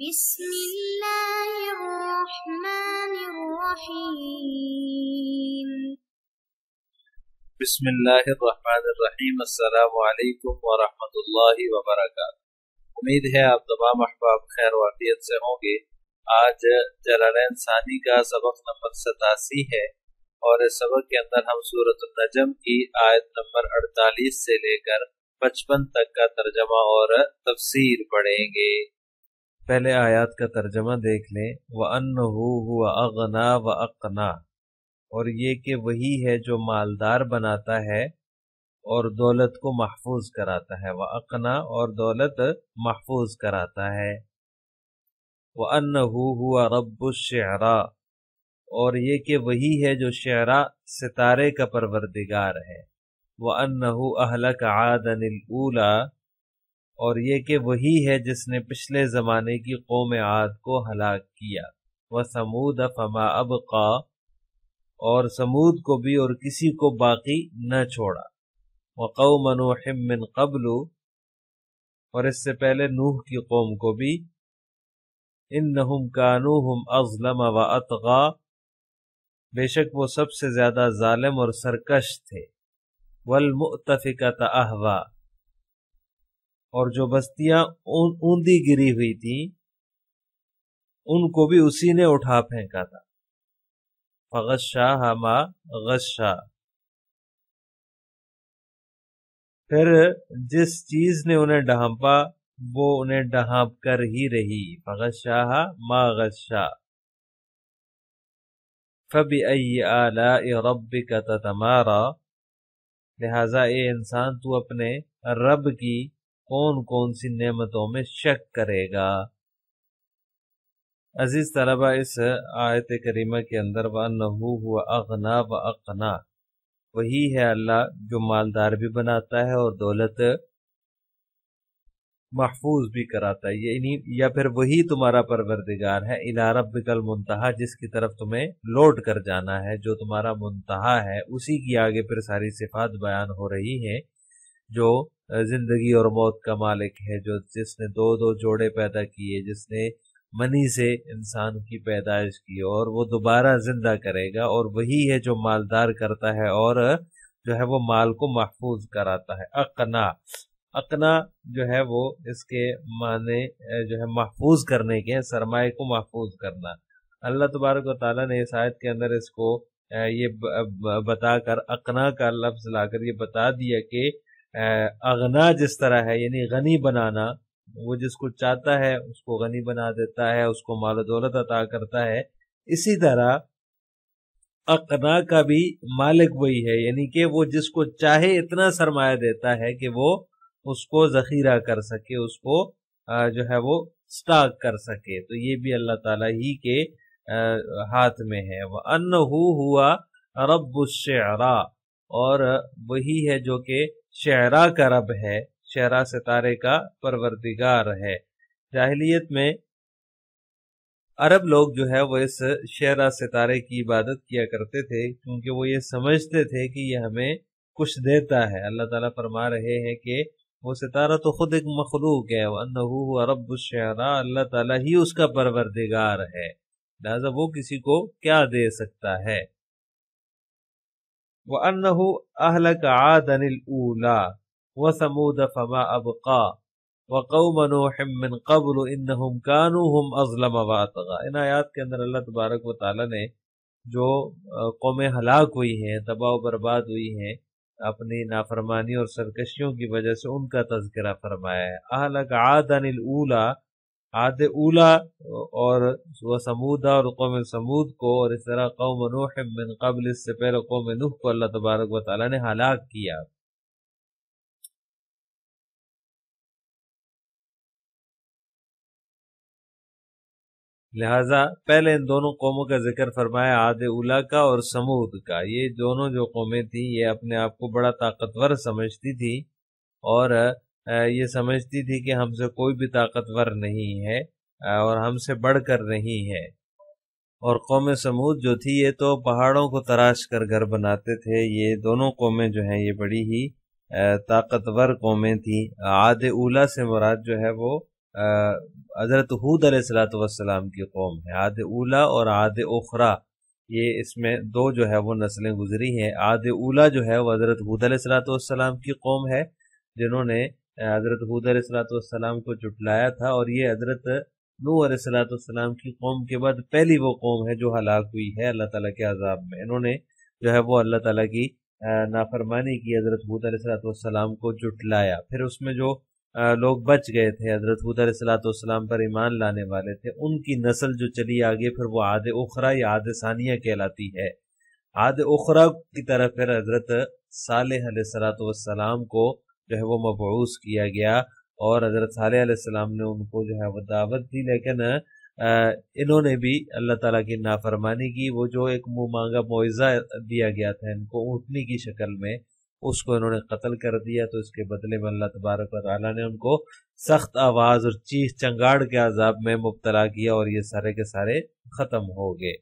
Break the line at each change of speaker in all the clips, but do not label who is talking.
بسم الله الرحمن الرحيم بسم الله الرحيم السلام عليكم ورحمة الله وبركاته उम्मीद है आप तमाम अहबाब खैर वाफियत से होंगे आज जलाल इंसानी का सबक नंबर सतासी है और इस सबक के अंदर हम सूरत नजम की आयत नंबर 48 से लेकर 55 तक का तर्जमा और तफसीर पढ़ेंगे पहले आयात का तर्जमा देख लें व अन हुआ अगना व अकना और ये कि वही है जो मालदार बनाता है और दौलत को महफूज कराता है वह अकना और दौलत महफूज कराता है वह अन हुआ रब शहरा और ये कि वही है जो शहरा सितारे का परवरदिगार है वह अन्न अहलक आदन और ये कि वही है जिसने पिछले ज़माने की कौम आद को हलाक किया व समूद फमा अब का और समूद को भी और किसी को बाकी न छोड़ा वक़ौ मनोहम कबलू और इससे पहले नूह की कौम को भी इन नहुम कानू हम अजलम व अतगा बेशक वो सबसे ज़्यादा ालम और सरकश थे वलमुतफ़िकत तहवा और जो बस्तियां ऊंधी गिरी हुई थी उनको भी उसी ने उठा फेंका था फगशा हमा गशा फिर जिस चीज ने उन्हें ढांपा वो उन्हें ढहाप कर ही रही फगशाह मा गशा फबी आला रब का तमारा लिहाजा ए इंसान तू अपने रब की कौन कौन सी नमतों में शक करेगा अजीज तलबा इस आयत करीमा के अंदर व नहू हुआ अगना व अगना वही है अल्लाह जो मालदार भी बनाता है और दौलत महफूज भी कराता है यानी या फिर वही तुम्हारा परवरदिगार है इला कल मुंतहा जिसकी तरफ तुम्हें लौट कर जाना है जो तुम्हारा मुंतहा है उसी की आगे फिर सारी सिफात बयान हो रही है जो जिंदगी और मौत का मालिक है जो जिसने दो दो जोड़े पैदा किए जिसने मनी से इंसान की पैदाइश की और वो दोबारा जिंदा करेगा और वही है जो मालदार करता है और जो है वो माल को महफूज कराता है अकना अकना जो है वो इसके माने जो है महफूज करने के सरमाए को महफूज करना अल्लाह तबारक ताली ने शायद के अंदर इसको ये बताकर अकना का लफ्ज लाकर ये बता दिया कि अगना जिस तरह है यानी गनी बनाना वो जिसको चाहता है उसको गनी बना देता है उसको माल दौलत अता करता है इसी तरह अकना का भी मालिक वही है यानी कि वो जिसको चाहे इतना सरमाया देता है कि वो उसको जखीरा कर सके उसको जो है वो स्टाक कर सके तो ये भी अल्लाह ताला ही के हाथ में है वह अन्न हुआ रबरा और वही है जो कि शहरा का रब है शहरा सितारे का परवरदिगार है जाहिलियत में अरब लोग जो है वो इस शहरा सितारे की इबादत किया करते थे क्योंकि वो ये समझते थे कि ये हमें कुछ देता है अल्लाह ताला फरमा रहे हैं कि वो सितारा तो खुद एक मखलूक है अनहू अरब शहरा अल्लाह ताला ही उसका परवरदिगार है लिहाजा वो किसी को क्या दे सकता है वह अहलक आदनिल ऊला व समूद फमा अबका व कौम नोहमिन कबल इन हम कानू हम अजलम वातगा इन आयात के अंदर अल्लाह तबारक व ताली ने जो कौमें हलाक हुई हैं तबाह बर्बाद हुई हैं अपनी नाफरमानी और सरकशियों की वजह से उनका तस्करा फरमाया है अहलक आदनिल ऊला आद उला और वह समूदा और कौम समूद को और इस तरह कौम नूह मिन कबल इससे पहले कौम नूह को अल्लाह तबारक व ताली ने हलाक किया लिहाजा पहले इन दोनों कौमों का जिक्र फरमाया आद उला का और समूद का ये दोनों जो कौमें थी ये अपने आप को बड़ा ताकतवर समझती थी और ये समझती थी कि हमसे कोई भी ताकतवर नहीं है और हमसे बढ़ कर नहीं है और कौम समूद जो थी ये तो पहाड़ों को तराश कर घर बनाते थे ये दोनों कौमें जो हैं ये बड़ी ही ताकतवर कौमें थी आद उला से मुराद जो है वो हज़रत हूद सलाम की कौम है आद उला और आद उखरा ये इसमें दो जो है वो नस्लें गुजरी हैं आद उला जो है वो हज़रत हूद सलाम की कौम है जिन्होंने हज़रत हूद सलाम को जुटलाया था और ये हज़रत नू सलाम की कौम के बाद पहली वो कौम है जो हलाक हुई है अल्लाह तला के अजाब में इन्होंने जो है वो अल्लाह तला की नाफरमानी की हज़रत हूद सलाम को जुटलाया फिर उसमें जो लोग बच गए थे हज़रत हूद सलाम पर ईमान लाने वाले थे उनकी नस्ल जो चली आगे फिर वो आद उखरा या आद सानिया कहलाती है आद उखरा की तरह फिर हज़रत साल सलाम को जो है वो मबूस किया गया और हजरत सालेम ने उनको जो है वो दावत दी लेकिन इन्होंने भी अल्लाह तला की नाफरमानी की वो जो एक मुँह मांगा मुआवजा दिया गया था इनको ऊँटनी की शक्ल में उसको इन्होंने कत्ल कर दिया तो इसके बदले में अल्लाह तबारक ताली ने उनको सख्त आवाज़ और चीख चंगाड़ के आज़ाब में मुबतला किया और ये सारे के सारे ख़त्म हो गए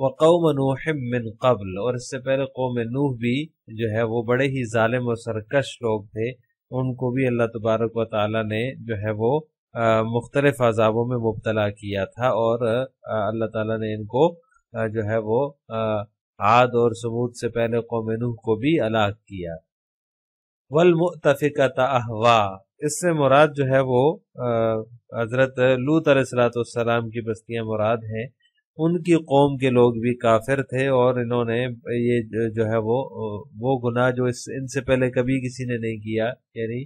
व नूह मिन कबल और इससे पहले कौम नूह भी जो है वो बड़े ही ालिम और सरकश लोग थे उनको भी अल्लाह तबारक व ताली ने जो है वो मुख्तलिफ अजाबों में मुबतला किया था और अल्लाह ताला ने इनको जो है वो आद और सबूत से पहले कौम नूह को भी अलाक किया वलमुतफ़िकत अहवा इससे मुराद जो है वो हज़रत लूत सलाम की बस्तियाँ मुराद हैं उनकी कौम के लोग भी काफिर थे और इन्होंने ये जो है वो वो गुनाह जो इस इनसे पहले कभी किसी ने नहीं किया यानी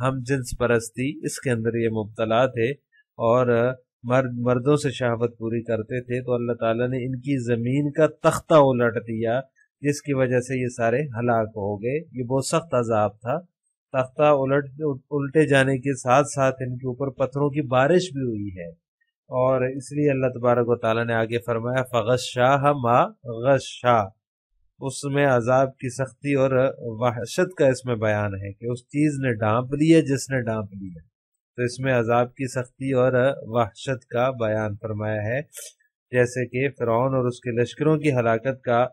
हम जिन्स परस्ती इसके अंदर ये मुबतला थे और मर्द मर्दों से शहावत पूरी करते थे तो अल्लाह ताला ने इनकी ज़मीन का तख्ता उलट दिया जिसकी वजह से ये सारे हलाक हो गए ये बहुत सख्त अजाब था तख्ता उलट उल्टे जाने के साथ साथ इनके ऊपर पत्थरों की बारिश भी हुई है और इसलिए अल्लाह तबारक वाली ने आगे फरमाया फ़गश शाह मा गश शाह उसमें अजाब की सख्ती और वहशत का इसमें बयान है कि उस चीज़ ने डांप लिया जिसने डांप लिया तो इसमें अजाब की सख्ती और वहशत का बयान फरमाया है जैसे कि फ़िरौन और उसके लश्करों की हलाकत का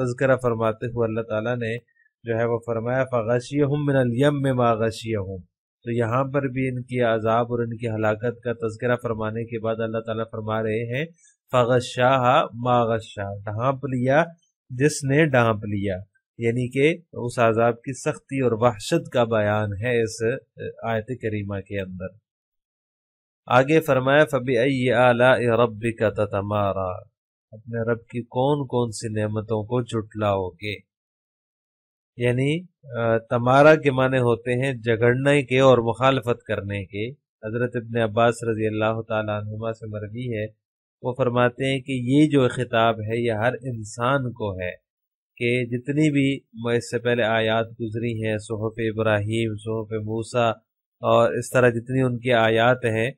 तस्करा फरमाते हुए अल्लाह ताला ने जो है वो फरमाया फ़गशिया हम मिनल यम में माँ तो यहाँ पर भी इनकी आज़ाब और इनकी हलाकत का तस्करा फरमाने के बाद अल्लाह ताला फरमा रहे हैं मागत शाह ढांप लिया जिसने ढांप लिया यानी कि उस आज़ाब की सख्ती और वहशत का बयान है इस आयत करीमा के अंदर आगे फरमाया फ़बी आला रब का तमारा अपने रब की कौन कौन सी नमतों को जुटलाओगे यानी तमारा के माने होते हैं झगड़ने के और मुखालफत करने के हज़रत इबन अब्बास रजी अल्लाह तुमा से मरवी है वो फरमाते हैं कि ये जो ख़िताब है यह हर इंसान को है कि जितनी भी इससे पहले आयात गुजरी हैं सोहफ इब्राहिम सोहफ मूसा और इस तरह जितनी उनकी आयात हैं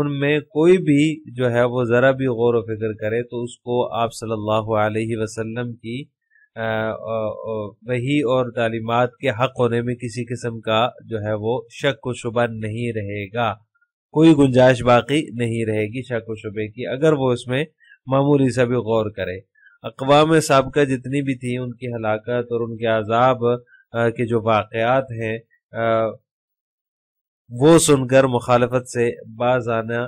उनमें कोई भी जो है वो ज़रा भी गौर व फिक्र करे तो उसको आप सल्लल्लाहु अलैहि वसल्लम की वही और तालीमत के हक होने में किसी किस्म का जो है वो शक व शुबा नहीं रहेगा कोई गुंजाइश बाकी नहीं रहेगी शक व शुबे की अगर वो इसमें मामूली सा भी गौर करे अकवाम सबका जितनी भी थी उनकी हलाकत और उनके अजाब के जो वाकयात हैं वो सुनकर मुखालफत से बाज आना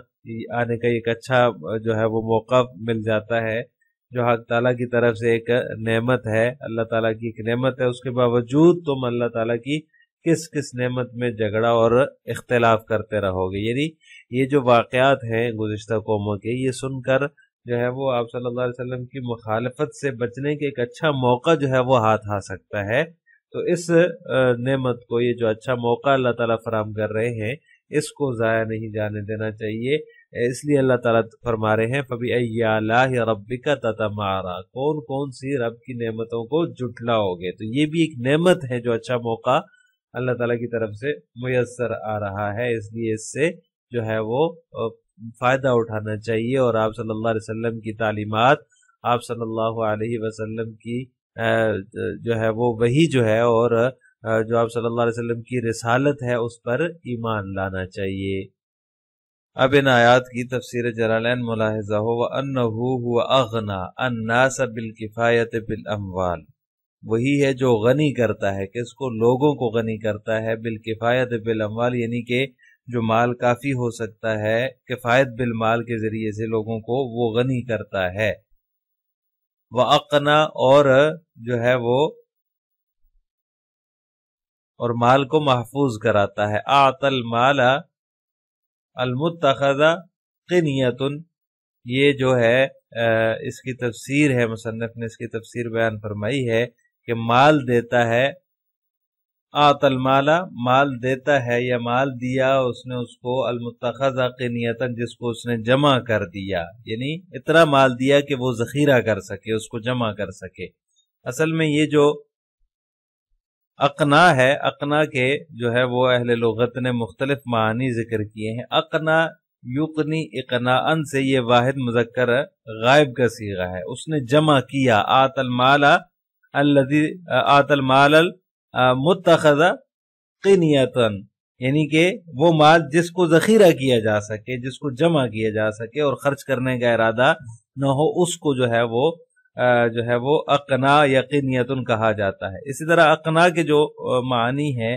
आने का एक अच्छा जो है वो मौका मिल जाता है जो हक ताला की तरफ से एक नेमत है अल्लाह ताला की एक नेमत है उसके बावजूद तुम अल्लाह ताला की किस किस नेमत में झगड़ा और इख्तलाफ करते रहोगे यानी ये जो वाकत हैं गुज्त कौमों के ये सुनकर जो है वो आप सल्लल्लाहु अलैहि वसल्लम की मुखालफत से बचने के एक अच्छा मौका जो है वो हाथ आ सकता है तो इस नेमत को ये जो अच्छा मौका अल्लाह ताला फराम कर रहे हैं इसको ज़ाया नहीं जाने देना चाहिए इसलिए अल्लाह ताला फरमा रहे हैं फबी अला रबिका मारा कौन कौन सी रब की नेमतों को जुटलाओगे तो ये भी एक नेमत है जो अच्छा मौका अल्लाह ताला की तरफ से मैसर आ रहा है इसलिए इससे जो है वो फ़ायदा उठाना चाहिए और आप सल्लल्लाहु अलैहि वसल्लम की तालीमत आप सल्लल्लाहु अलैहि वसल्लम की जो है वो वही जो है और जो आप सल्लल्लाहु अलैहि वसल्लम की रिसालत है उस पर ईमान लाना चाहिए अब इन आयात की तफसर जलालैन मुलाजा हो व हुआ अगना बिल किफ़ायत बिल अमवाल वही है जो गनी करता है किसको लोगों को गनी करता है बिल किफ़ायत बिल अमवाल यानी कि जो माल काफ़ी हो सकता है किफ़ायत बिल माल के ज़रिए से लोगों को वो गनी करता है वह अकना और जो है वो और माल को महफूज कराता है आतल माला अलमुतखा किनियतन ये जो है इसकी तफसीर है मुसनफ़ ने इसकी तफसीर बयान फरमाई है कि माल देता है आतल माला माल देता है या माल दिया उसने उसको अलमुतखा किनियतन जिसको उसने जमा कर दिया यानी इतना माल दिया कि वो जखीरा कर सके उसको जमा कर सके असल में ये जो अकना है अकना के जो है वो अहल लगत ने मुख्तलिफ मानी जिक्र किए हैं अकना युकनी इकनाअन से ये वाहिद मुजक्र गायब का सीगा है उसने जमा किया आतल माला अल्लदी आतल माल मुतखजा किनियतन यानी कि वो माल जिसको जखीरा किया जा सके जिसको जमा किया जा सके और खर्च करने का इरादा न हो उसको जो है वो जो है वो अकना यकीनियतन कहा जाता है इसी तरह अकना के जो मानी है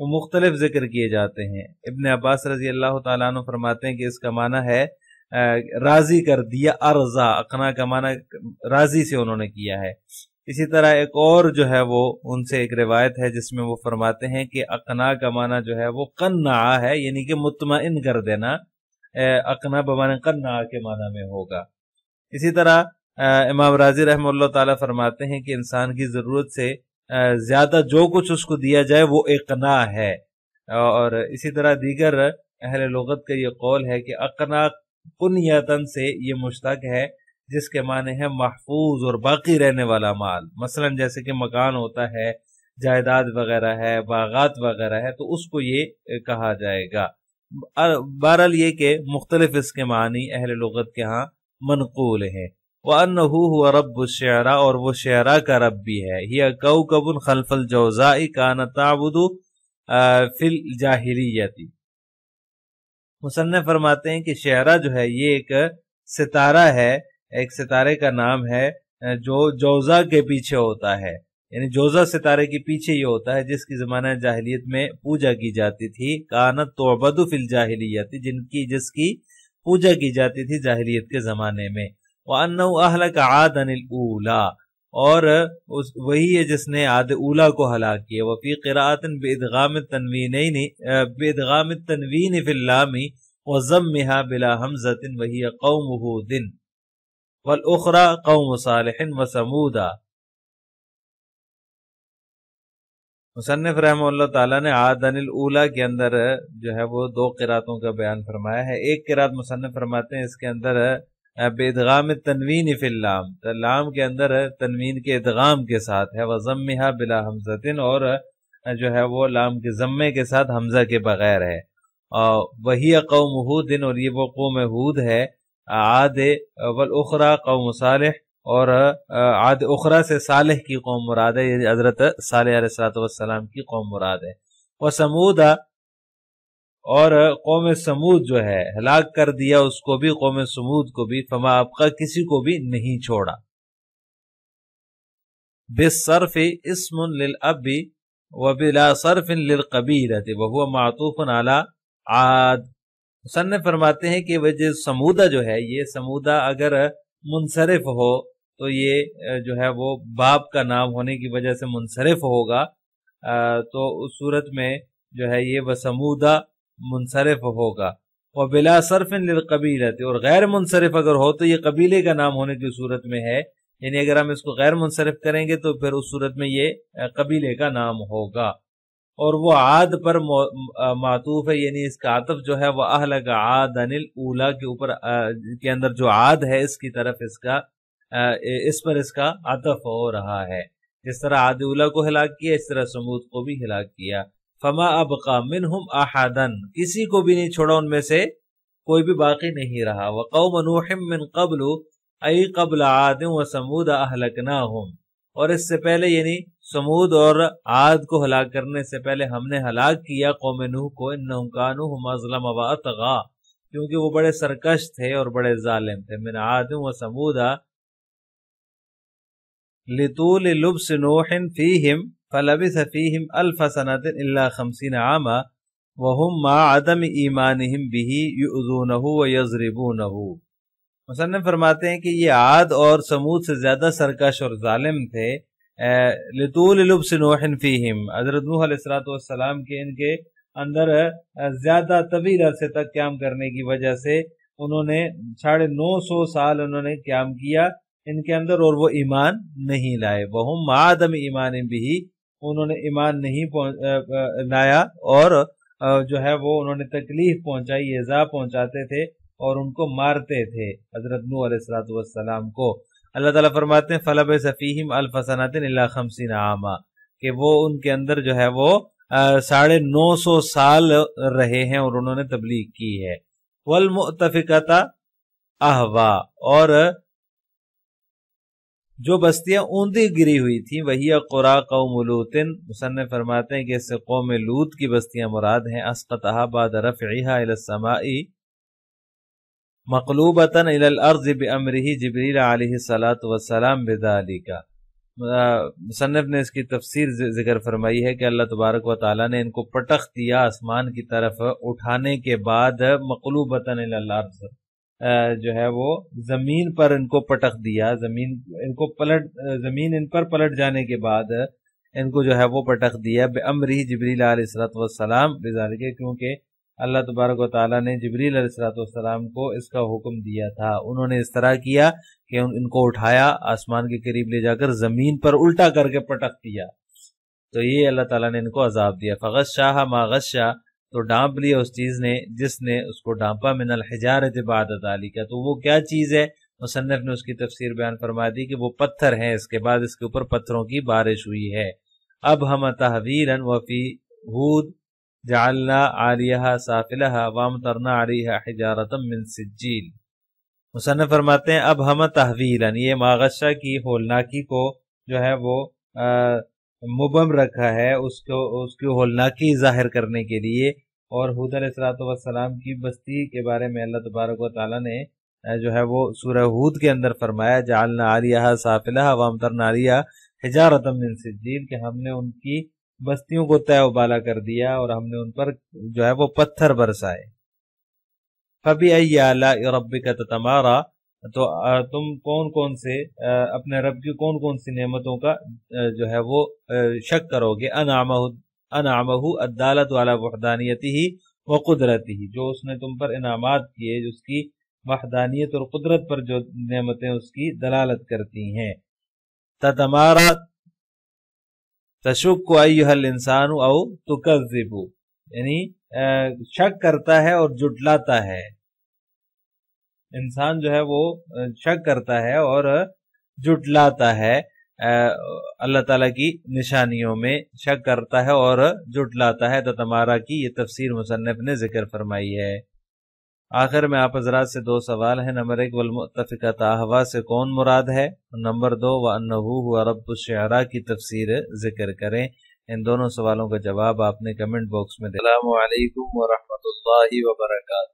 वो मुख्तलिफ जिक्र किए जाते हैं इबन अब्बास रजी अल्लाह तु फरमाते हैं कि इसका माना है राजी कर दिया अर्जा अकना का माना राजी से उन्होंने किया है इसी तरह एक और जो है वो उनसे एक रिवायत है जिसमें वो फरमाते हैं कि अकना का माना जो है वो कन्ना है यानी कि मुतमिन कर देना अकना बमान कन्ना के माना में होगा इसी तरह इमाम राजी रहम फरमाते हैं कि इंसान की ज़रूरत से ज़्यादा जो कुछ उसको दिया जाए वो एकना है और इसी तरह दीगर अहल लगत का ये कौल है कि अकना कन से ये मुश्तक है जिसके माने हैं महफूज और बाकी रहने वाला माल मसलन जैसे कि मकान होता है जायदाद वगैरह है बागात वगैरह है तो उसको ये कहा जाएगा बहरहाल ये कि मुख्तलिफ इसके मानी अहल लगत के यहाँ मनकूल हैं वन रब शरा और वो शरा का रब भी है यह कऊ कबन खलफल जोजाई कान फिल जाहिलियती मुसन्न फरमाते हैं कि शहरा जो है ये एक सितारा है एक सितारे का नाम है जो जोजा के पीछे होता है यानी जोजा सितारे के पीछे ये होता है जिसकी जमाना जाहिलियत में पूजा की जाती थी कानत तो फिल जाहिलियत जिनकी जिसकी पूजा की जाती थी जाहिलियत के जमाने में और उस वही है जिसने आद उला को हलाक किया वफ़ी क़रातन बेदगाम तनवीन बेदगाम तनवीन फिल्लामी वज़म मिहा बिला हमजतिन वही कौम दिन वलखरा कौम सालहन व समूदा मुसनफ़ रहम ताला ने आदनिल उला के अंदर जो है वो दो किरातों का बयान फरमाया है एक किरात मुसनफ़ फरमाते हैं इसके अंदर बेदगाम तनवीन फिल्लाम तो लाम के अंदर तनवीन के इदगाम के साथ है वजम्हा बिला हमजतिन और जो है वो लाम के जम्मे के साथ हमजा के बगैर है और वही कौम हूदिन और ये वो कौम हूद है आद वल उखरा कौम साल और आद उखरा से सालह की कौम मुराद है हजरत साल सलाम की कौम मुराद है वह समूदा और कौम समूद जो है हलाक कर दिया उसको भी कौम समूद को भी फमा आपका किसी को भी नहीं छोड़ा बेसरफ इसम लिल अबी व बिला सरफिन लिल कबीरत वह मातूफ़ आला आद हुसन फरमाते हैं कि वह समूदा जो है ये समूदा अगर मुनसरफ हो तो ये जो है वो बाप का नाम होने की वजह से मुनसरफ होगा तो उस सूरत में जो है ये वसमूदा मुनसरफ होगा और बिला सरफिन कबीलत और गैर मुनसरफ अगर हो तो ये कबीले का नाम होने की सूरत में है यानी अगर हम इसको गैर मुनसरफ करेंगे तो फिर उस सूरत में ये कबीले का नाम होगा और वो आद पर मातूफ है यानी इसका आतफ जो है वह अहल का आद अनिल ऊला के ऊपर के अंदर जो आद है इसकी तरफ इसका इस पर इसका आतफ हो रहा है जिस तरह आदि उला को हिलाक किया इस तरह समूद को भी हिलाक किया फमा अब कामिन हम आहादन किसी को भी नहीं छोड़ा उनमें से कोई भी बाकी नहीं रहा व कौम नूहम मिन कबल अई कबल आदि व समूद अहलकना हम और इससे पहले यानी समूद और आद को हलाक करने से पहले हमने हलाक किया कौम नूह को इनकानू मजलम अबातगा क्योंकि वो बड़े सरकश थे और बड़े जालिम थे मिन आद व समूदा लितूल लुब्स नोहन फी हिम फलबिस फ़ीहम अल्फ़सनत खमसिन आमा वहम मा आदम ईमान बिही यूजून व यजरबून मसन्न फरमाते हैं कि ये आद और समूद से ज़्यादा सरकश और ालिम थे लतूलुब्स नोहन फ़ीहम हज़रत नूसलाम के इनके अंदर ज़्यादा तवील अरसे तक क्याम करने की वजह से उन्होंने साढ़े नौ सौ साल उन्होंने क्याम किया इनके अंदर और वो ईमान नहीं लाए वह आदम ईमान भी उन्होंने ईमान नहीं लाया और जो है वो उन्होंने तकलीफ पहुंचाई एजा पहुंचाते थे और उनको मारते थे हजरत नूसलाम को अल्लाह ताला फरमाते हैं फलब सफ़ीम अल्फसनातिन खमसिन आमा कि वो उनके अंदर जो है वो साढ़े नौ सौ साल रहे हैं और उन्होंने तबलीग की है वलमतफ़िकता अहवा और जो बस्तियां ऊंधी गिरी हुई थी वही कुरा कौमलूतिन मुसन फरमाते हैं कि इससे कौम लूत की बस्तियां मुराद हैं असकतहाबाद रफ़ाई मकलूबतन अर्ज बमर जबरील सलात वसलाम बेदाली का मुसनफ़ ने इसकी तफसर जिक्र फरमाई है कि अल्लाह तबारक व ताली ने इनको पटख दिया आसमान की तरफ उठाने के बाद मकलूबतन अर्ज जो है वो जमीन पर इनको पटक दिया जमीन इनको पलट जमीन इन पर पलट जाने के बाद इनको जो है वो पटक दिया अमरी जबरी सलाम बिजार के क्योंकि अल्लाह तबारक ताली ने जबरी सलाम को इसका हुक्म दिया था उन्होंने इस तरह किया कि इनको उठाया आसमान के करीब ले जाकर जमीन पर उल्टा करके पटक दिया तो ये अल्लाह तला ने इनको अजाब दिया फगत शाह मागत शाह तो डांप लिया उस चीज़ ने जिसने उसको डांपा मिनल हजारत बाद अदाली का तो वो क्या चीज़ है मुसनफ़ ने उसकी तफसीर बयान फरमा दी कि वो पत्थर हैं इसके बाद इसके ऊपर पत्थरों की बारिश हुई है अब हम तहवीर वफ़ी हूद जालना आलिया साफिला वाम तरना आलिया हजारतम मिन मुसनफ़ फरमाते हैं अब हम तहवीरन ये मागशा की होलनाकी को जो है वो आ, मुबम रखा है उसको उसकी होलनाकी जाहिर करने के लिए और हूद सलाम की बस्ती के बारे में अल्लाह तबारक व ताली ने जो है वो सूरह हूद के अंदर फरमाया जालना आलिया साफिला वामतर नारिया हिजारतम सिजील के हमने उनकी बस्तियों को तय उबाला कर दिया और हमने उन पर जो है वो पत्थर बरसाए फबी अला रब का तमारा तो तुम कौन कौन से अपने रब की कौन कौन सी नेमतों का जो है वो शक करोगे अनामा अनामहू अदालत वाला वहदानियती ही व कुदरती ही जो उसने तुम पर इनामत किए जो उसकी वहदानियत और कुदरत पर जो नेमतें उसकी दलालत करती हैं तमारा तशुक को आई हल इंसान औ तुकजिबू यानी शक करता है और जुटलाता है इंसान जो है वो शक करता है और जुटलाता है अल्लाह ताला की निशानियों में शक करता है और जुटलाता है तो तमारा की ये तफसीर मुसनफ ने जिक्र फरमाई है आखिर में आप हजरात से दो सवाल हैं नंबर एक वलमतफ़िका ताहवा से कौन मुराद है नंबर दो व अनहू रबरा की तफसीर जिक्र करें इन दोनों सवालों का जवाब आपने कमेंट बॉक्स में दिया वरहमल वर्का